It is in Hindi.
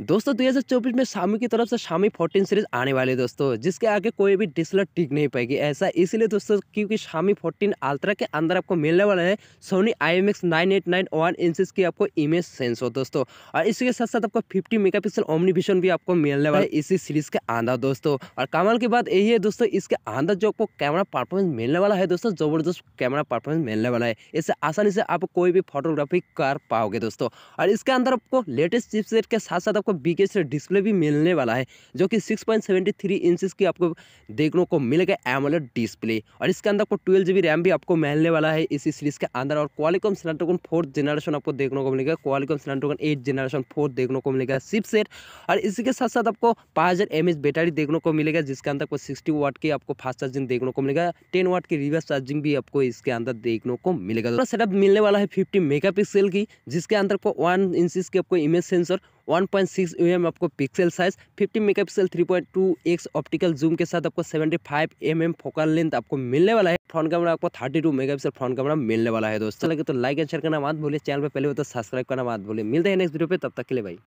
दोस्तों 2024 में शामी की तरफ से शामी 14 सीरीज आने वाली है दोस्तों जिसके आगे कोई भी डिसलर टिक नहीं पाएगी ऐसा इसलिए दोस्तों क्योंकि शामी 14 अल्ट्रा के अंदर आपको मिलने वाला है Sony I M X nine eight nine one inch की आपको इमेज सेंस हो दोस्तों और इसके साथ साथ आपको फिफ्टी मेगा पिक्सल ओमनीविशन भी आपको मिलने वाला है इसी सीरीज के अंदर दोस्तों और कमाल की बात यही है दोस्तों इसके अंदर जो आपको कैमरा परफॉर्मेंस मिलने वाला है दोस्तों जबरदस्त कैमरा परफॉर्मेंस मिलने वाला है इससे आसानी से आप कोई भी फोटोग्राफी कर पाओगे दोस्तों और इसके अंदर आपको लेटेस्ट चिपसेट के साथ साथ आपको बिगेस्ट डिस्प्ले भी मिलने वाला है जो कि six point seventy three inch की आपको देखने को मिल गया एमोलेट डिस्प्ले और इसके अंदर आपको ट्वेल्व जी रैम भी आपको मिलने वाला है इसी सीरीज़ के अंदर और क्वालिकॉम स्नैपड्रैगन फोर्थ जनरेशन आपको देखने को मिलेगा Qualcomm Snapdragon eight generation fourth देखने को मिलेगा चिपसेट और इसी के साथ साथ आपको पाँच हज़ार एम एच बैटरी देखने को मिलेगा जिसके अंदर आपको सिक्सटी वाट की आपको फास्ट चार्जिंग देखने को मिलेगा टेन वाट की रिवर्स चार्जिंग भी आपको इसके अंदर देखने को मिलेगा सेटअप तो मिलने वाला है फिफ्टी मेगा की जिसके अंदर को वन इंच की आपको image sensor one point six U M आपको pixel size fifty mega pixel three point two X optical zoom के साथ आपको seventy five M M focal length आपको मिलने वाला है फ्रंट कैमरा आपको thirty two mega pixel front camera मिलने वाला है दोस्तों लगे तो लाइक एंड शेयर करना मत भूलिए चैनल पर पहले हो तो सब्सक्राइब करना मत भूलिए मिलते हैं नेक्स्ट वीडियो पर तब तक के लिए भाई